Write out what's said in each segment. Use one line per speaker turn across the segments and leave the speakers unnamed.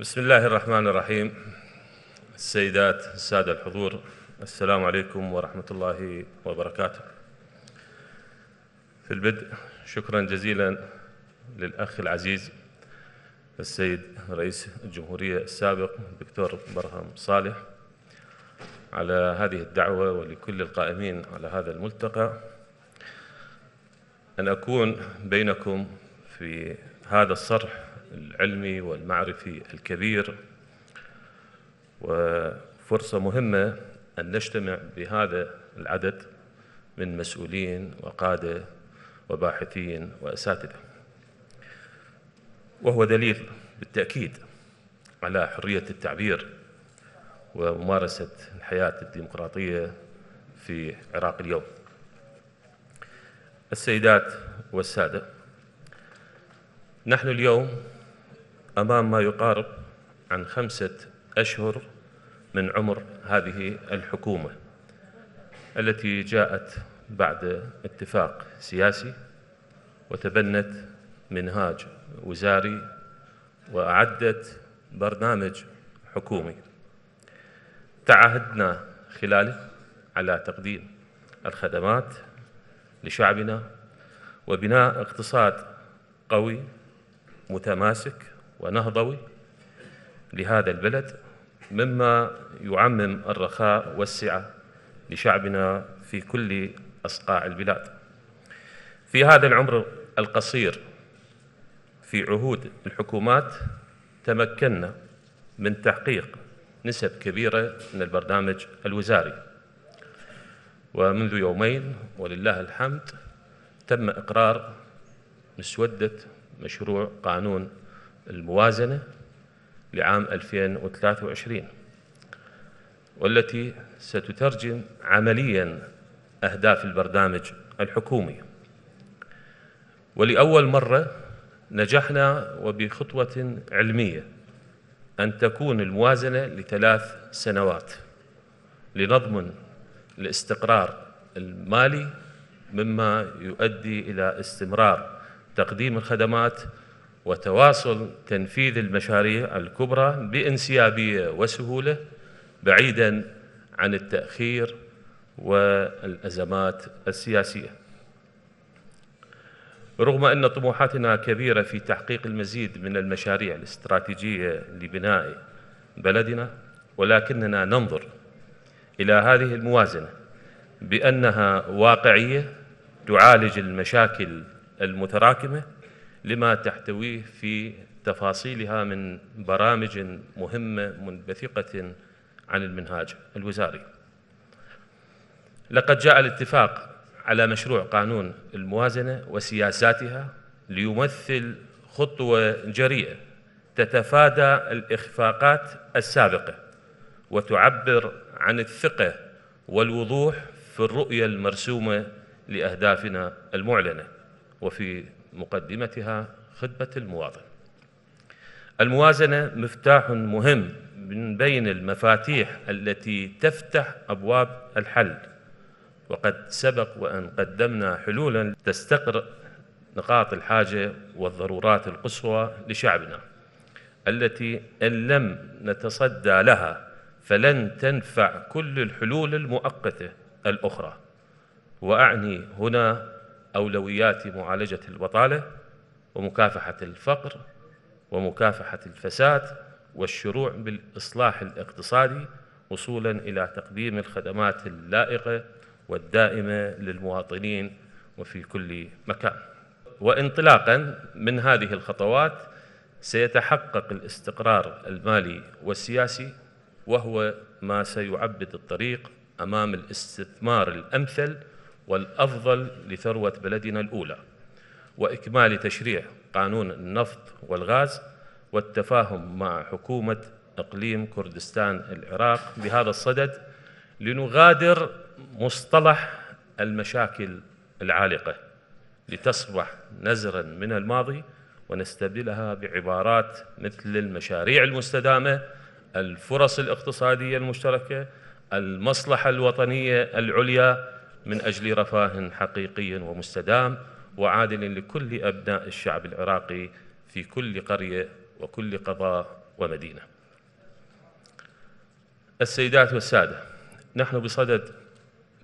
بسم الله الرحمن الرحيم السيدات السادة الحضور السلام عليكم ورحمة الله وبركاته في البدء شكرا جزيلا للأخ العزيز السيد رئيس الجمهورية السابق الدكتور برهم صالح على هذه الدعوة ولكل القائمين على هذا الملتقى أن أكون بينكم في هذا الصرح العلمي والمعرفي الكبير وفرصة مهمة أن نجتمع بهذا العدد من مسؤولين وقادة وباحثين وأساتذة وهو دليل بالتأكيد على حرية التعبير وممارسة الحياة الديمقراطية في عراق اليوم السيدات والسادة نحن اليوم أمام ما يقارب عن خمسة أشهر من عمر هذه الحكومة التي جاءت بعد اتفاق سياسي وتبنت منهاج وزاري وأعدت برنامج حكومي تعهدنا خلاله على تقديم الخدمات لشعبنا وبناء اقتصاد قوي متماسك ونهضوي لهذا البلد مما يعمم الرخاء والسعة لشعبنا في كل أصقاع البلاد في هذا العمر القصير في عهود الحكومات تمكنا من تحقيق نسب كبيرة من البرنامج الوزاري ومنذ يومين ولله الحمد تم إقرار مسودة مشروع قانون الموازنة لعام 2023 والتي ستترجم عمليا أهداف البرنامج الحكومي ولأول مرة نجحنا وبخطوة علمية أن تكون الموازنة لثلاث سنوات لنضمن الاستقرار المالي مما يؤدي إلى استمرار تقديم الخدمات وتواصل تنفيذ المشاريع الكبرى بانسيابيه وسهوله بعيدا عن التاخير والازمات السياسيه. رغم ان طموحاتنا كبيره في تحقيق المزيد من المشاريع الاستراتيجيه لبناء بلدنا ولكننا ننظر الى هذه الموازنه بانها واقعيه تعالج المشاكل المتراكمه لما تحتويه في تفاصيلها من برامج مهمة منبثقة عن المنهاج الوزاري لقد جاء الاتفاق على مشروع قانون الموازنة وسياساتها ليمثل خطوة جريئة تتفادى الإخفاقات السابقة وتعبر عن الثقة والوضوح في الرؤية المرسومة لأهدافنا المعلنة وفي مقدمتها خدمة المواطن الموازنة مفتاح مهم من بين المفاتيح التي تفتح أبواب الحل وقد سبق وأن قدمنا حلولا تستقر نقاط الحاجة والضرورات القصوى لشعبنا التي إن لم نتصدى لها فلن تنفع كل الحلول المؤقتة الأخرى وأعني هنا أولويات معالجة البطالة ومكافحة الفقر ومكافحة الفساد والشروع بالإصلاح الاقتصادي وصولا إلى تقديم الخدمات اللائقة والدائمة للمواطنين وفي كل مكان وانطلاقا من هذه الخطوات سيتحقق الاستقرار المالي والسياسي وهو ما سيعبد الطريق أمام الاستثمار الأمثل والأفضل لثروة بلدنا الأولى وإكمال تشريع قانون النفط والغاز والتفاهم مع حكومة إقليم كردستان العراق بهذا الصدد لنغادر مصطلح المشاكل العالقة لتصبح نزرا من الماضي ونستبدلها بعبارات مثل المشاريع المستدامة الفرص الاقتصادية المشتركة المصلحة الوطنية العليا من أجل رفاه حقيقي ومستدام وعادل لكل أبناء الشعب العراقي في كل قرية وكل قضاء ومدينة السيدات والسادة نحن بصدد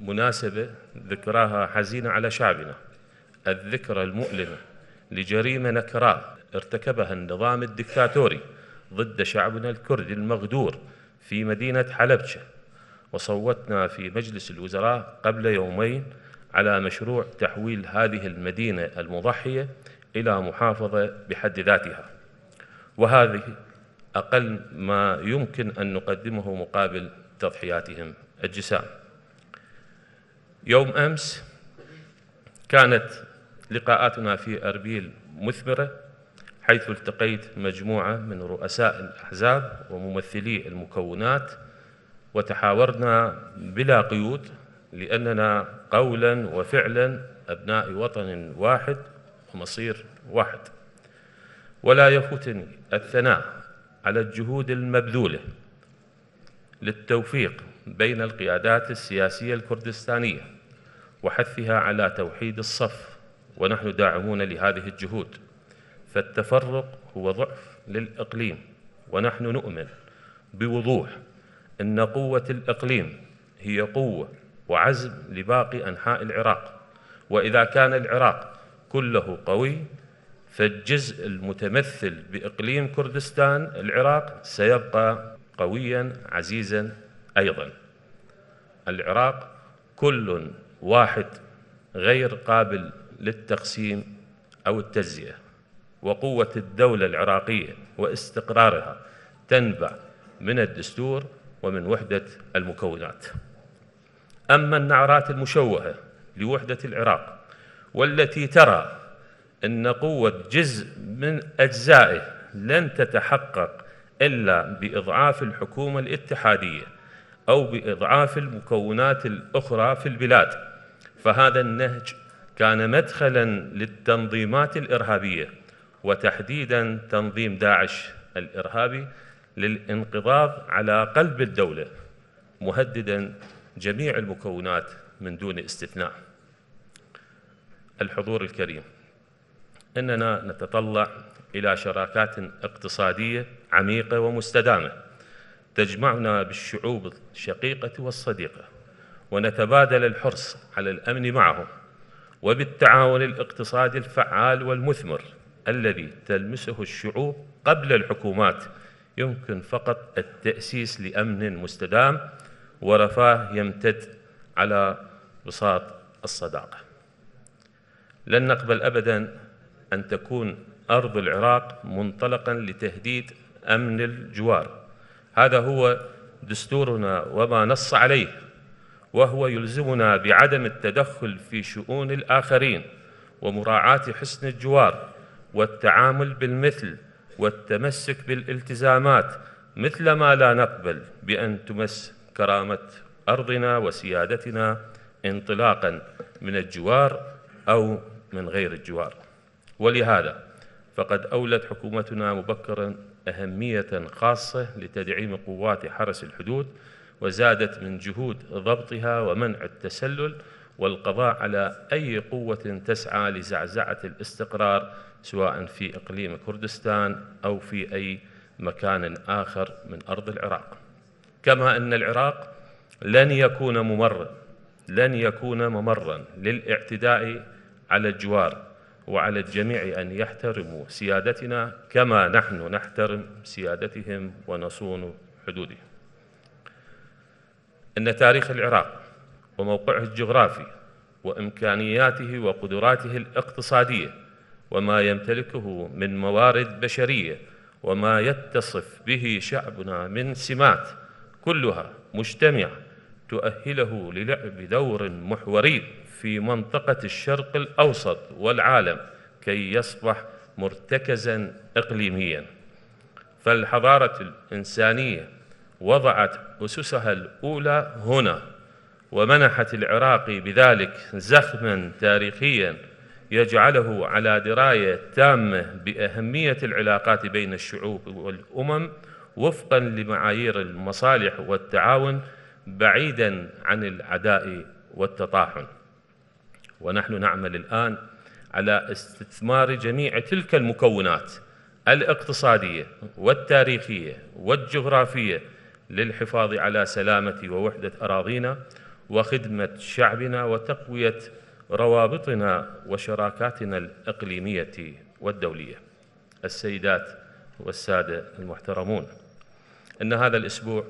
مناسبة ذكراها حزينة على شعبنا الذكرى المؤلمة لجريمة نكراء ارتكبها النظام الدكتاتوري ضد شعبنا الكردي المغدور في مدينة حلبشة وصوتنا في مجلس الوزراء قبل يومين على مشروع تحويل هذه المدينة المضحية إلى محافظة بحد ذاتها وهذه أقل ما يمكن أن نقدمه مقابل تضحياتهم الجسام يوم أمس كانت لقاءاتنا في أربيل مثمرة حيث التقيت مجموعة من رؤساء الأحزاب وممثلي المكونات وتحاورنا بلا قيود لأننا قولا وفعلا أبناء وطن واحد ومصير واحد ولا يفوتني الثناء على الجهود المبذولة للتوفيق بين القيادات السياسية الكردستانية وحثها على توحيد الصف ونحن داعمون لهذه الجهود فالتفرق هو ضعف للإقليم ونحن نؤمن بوضوح إن قوة الإقليم هي قوة وعزم لباقي أنحاء العراق وإذا كان العراق كله قوي فالجزء المتمثل بإقليم كردستان العراق سيبقى قويا عزيزا أيضا العراق كل واحد غير قابل للتقسيم أو التجزئة وقوة الدولة العراقية واستقرارها تنبع من الدستور ومن وحدة المكونات أما النعرات المشوهة لوحدة العراق والتي ترى أن قوة جزء من أجزائه لن تتحقق إلا بإضعاف الحكومة الاتحادية أو بإضعاف المكونات الأخرى في البلاد فهذا النهج كان مدخلا للتنظيمات الإرهابية وتحديدا تنظيم داعش الإرهابي للانقضاض على قلب الدولة مهددا جميع المكونات من دون استثناء الحضور الكريم اننا نتطلع الى شراكات اقتصاديه عميقه ومستدامه تجمعنا بالشعوب الشقيقه والصديقه ونتبادل الحرص على الامن معهم وبالتعاون الاقتصادي الفعال والمثمر الذي تلمسه الشعوب قبل الحكومات يمكن فقط التأسيس لأمن مستدام ورفاه يمتد على بساط الصداقة لن نقبل أبدا أن تكون أرض العراق منطلقا لتهديد أمن الجوار هذا هو دستورنا وما نص عليه وهو يلزمنا بعدم التدخل في شؤون الآخرين ومراعاة حسن الجوار والتعامل بالمثل والتمسك بالالتزامات مثلما لا نقبل بأن تمس كرامة أرضنا وسيادتنا انطلاقا من الجوار أو من غير الجوار ولهذا فقد أولت حكومتنا مبكرا أهمية خاصة لتدعيم قوات حرس الحدود وزادت من جهود ضبطها ومنع التسلل والقضاء على أي قوة تسعى لزعزعة الاستقرار سواء في إقليم كردستان أو في أي مكان آخر من أرض العراق كما أن العراق لن يكون ممرا لن يكون ممرا للاعتداء على الجوار وعلى الجميع أن يحترموا سيادتنا كما نحن نحترم سيادتهم ونصون حدودهم إن تاريخ العراق وموقعه الجغرافي وإمكانياته وقدراته الاقتصادية وما يمتلكه من موارد بشرية وما يتصف به شعبنا من سمات كلها مجتمعة تؤهله للعب دور محوري في منطقة الشرق الأوسط والعالم كي يصبح مرتكزا إقليميا فالحضارة الإنسانية وضعت أسسها الأولى هنا ومنحت العراق بذلك زخما تاريخيا يجعله على دراية تامة بأهمية العلاقات بين الشعوب والأمم وفقا لمعايير المصالح والتعاون بعيدا عن العداء والتطاحن ونحن نعمل الآن على استثمار جميع تلك المكونات الاقتصادية والتاريخية والجغرافية للحفاظ على سلامة ووحدة أراضينا وخدمة شعبنا وتقوية روابطنا وشراكاتنا الإقليمية والدولية السيدات والسادة المحترمون إن هذا الأسبوع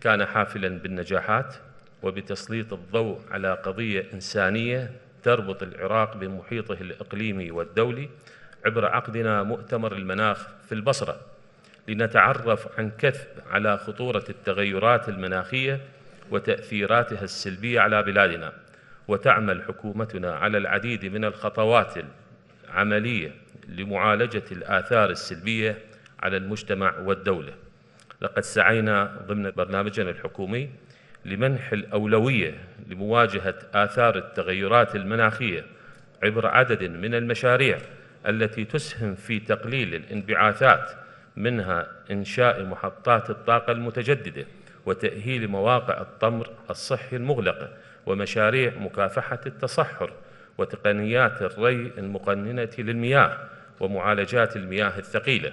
كان حافلا بالنجاحات وبتسليط الضوء على قضية إنسانية تربط العراق بمحيطه الإقليمي والدولي عبر عقدنا مؤتمر المناخ في البصرة لنتعرف عن كثب على خطورة التغيرات المناخية وتأثيراتها السلبية على بلادنا وتعمل حكومتنا على العديد من الخطوات العملية لمعالجة الآثار السلبية على المجتمع والدولة لقد سعينا ضمن برنامجنا الحكومي لمنح الأولوية لمواجهة آثار التغيرات المناخية عبر عدد من المشاريع التي تسهم في تقليل الانبعاثات منها إنشاء محطات الطاقة المتجددة وتأهيل مواقع الطمر الصحي المغلقة ومشاريع مكافحة التصحر وتقنيات الري المقننة للمياه ومعالجات المياه الثقيلة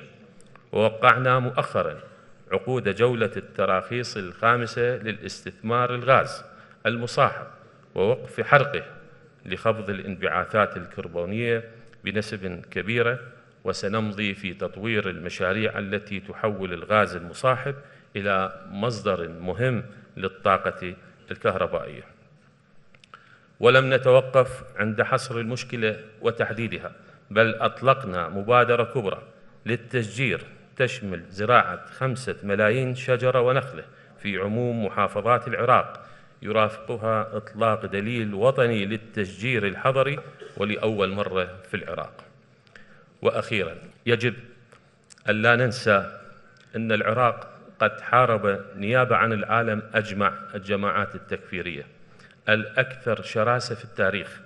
ووقعنا مؤخرا عقود جولة التراخيص الخامسة للاستثمار الغاز المصاحب ووقف حرقه لخفض الانبعاثات الكربونية بنسب كبيرة وسنمضي في تطوير المشاريع التي تحول الغاز المصاحب إلى مصدر مهم للطاقة الكهربائية ولم نتوقف عند حصر المشكلة وتحديدها بل أطلقنا مبادرة كبرى للتشجير تشمل زراعة خمسة ملايين شجرة ونخلة في عموم محافظات العراق يرافقها إطلاق دليل وطني للتشجير الحضري ولأول مرة في العراق وأخيرا يجب أن لا ننسى أن العراق قد حارب نيابة عن العالم أجمع الجماعات التكفيرية الأكثر شراسة في التاريخ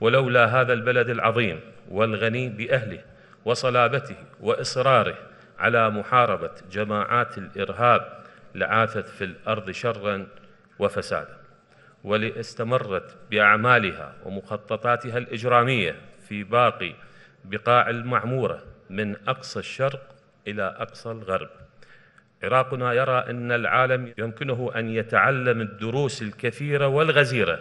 ولولا هذا البلد العظيم والغني بأهله وصلابته وإصراره على محاربة جماعات الإرهاب لعاثت في الأرض شرا وفسادا ولاستمرت بأعمالها ومخططاتها الإجرامية في باقي بقاع المعمورة من أقصى الشرق إلى أقصى الغرب عراقنا يرى أن العالم يمكنه أن يتعلم الدروس الكثيرة والغزيرة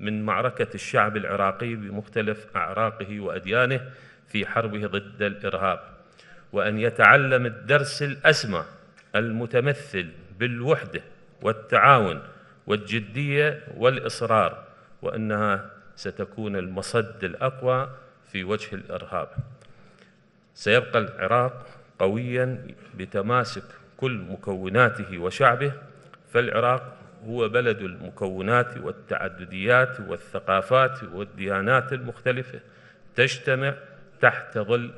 من معركة الشعب العراقي بمختلف أعراقه وأديانه في حربه ضد الإرهاب وأن يتعلم الدرس الأسمى المتمثل بالوحدة والتعاون والجدية والإصرار وأنها ستكون المصد الأقوى في وجه الإرهاب سيبقى العراق قويا بتماسك كل مكوناته وشعبه فالعراق هو بلد المكونات والتعدديات والثقافات والديانات المختلفة تجتمع تحت ظل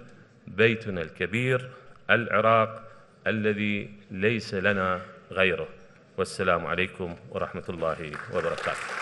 بيتنا الكبير العراق الذي ليس لنا غيره والسلام عليكم ورحمة الله وبركاته